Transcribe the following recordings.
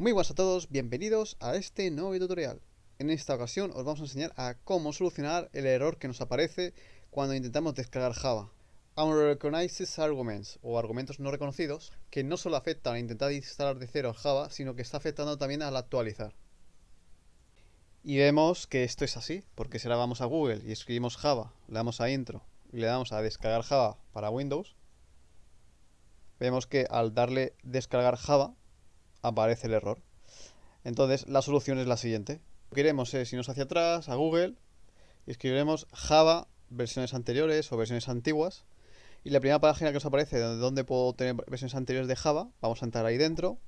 Muy buenas a todos, bienvenidos a este nuevo tutorial. En esta ocasión os vamos a enseñar a cómo solucionar el error que nos aparece cuando intentamos descargar Java. Unrecognized Arguments o argumentos no reconocidos que no solo afectan a intentar instalar de cero Java, sino que está afectando también al actualizar. Y vemos que esto es así, porque si ahora vamos a Google y escribimos Java, le damos a intro y le damos a descargar Java para Windows, vemos que al darle descargar Java aparece el error. Entonces, la solución es la siguiente. Lo que iremos es irnos hacia atrás, a Google, y escribiremos Java versiones anteriores o versiones antiguas. Y la primera página que nos aparece donde puedo tener versiones anteriores de Java, vamos a entrar ahí dentro.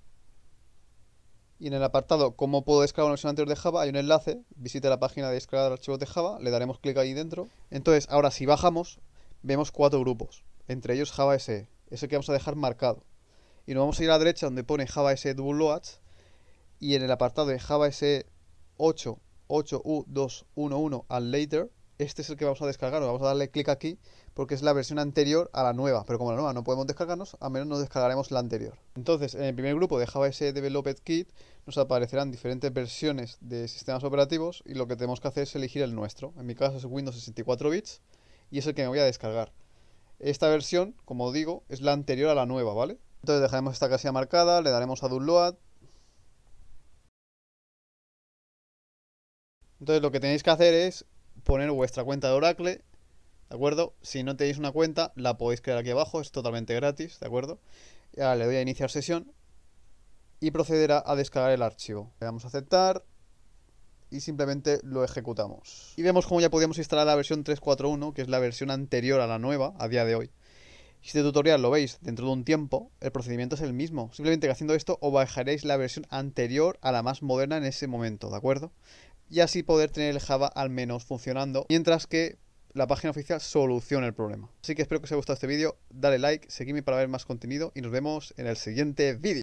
Y en el apartado cómo puedo descargar una versión anterior de Java hay un enlace, visita la página de descargar archivos de Java, le daremos clic ahí dentro. Entonces, ahora si bajamos, vemos cuatro grupos, entre ellos Java SE, ese que vamos a dejar marcado y nos vamos a ir a la derecha donde pone Java S Loads y en el apartado de Java S 8 u 211 al later, este es el que vamos a descargar, vamos a darle clic aquí porque es la versión anterior a la nueva, pero como la nueva no podemos descargarnos, a menos no descargaremos la anterior. Entonces, en el primer grupo de Java S Developed Kit nos aparecerán diferentes versiones de sistemas operativos y lo que tenemos que hacer es elegir el nuestro. En mi caso es Windows 64 bits y es el que me voy a descargar. Esta versión, como digo, es la anterior a la nueva, ¿vale? Entonces dejaremos esta casilla marcada, le daremos a download. Entonces lo que tenéis que hacer es poner vuestra cuenta de Oracle, ¿de acuerdo? Si no tenéis una cuenta, la podéis crear aquí abajo, es totalmente gratis, ¿de acuerdo? ahora le doy a iniciar sesión y procederá a descargar el archivo. Le damos a aceptar y simplemente lo ejecutamos. Y vemos cómo ya podíamos instalar la versión 3.4.1, que es la versión anterior a la nueva a día de hoy. Este tutorial lo veis dentro de un tiempo, el procedimiento es el mismo. Simplemente que haciendo esto os bajaréis la versión anterior a la más moderna en ese momento, ¿de acuerdo? Y así poder tener el Java al menos funcionando, mientras que la página oficial soluciona el problema. Así que espero que os haya gustado este vídeo, dale like, seguidme para ver más contenido y nos vemos en el siguiente vídeo.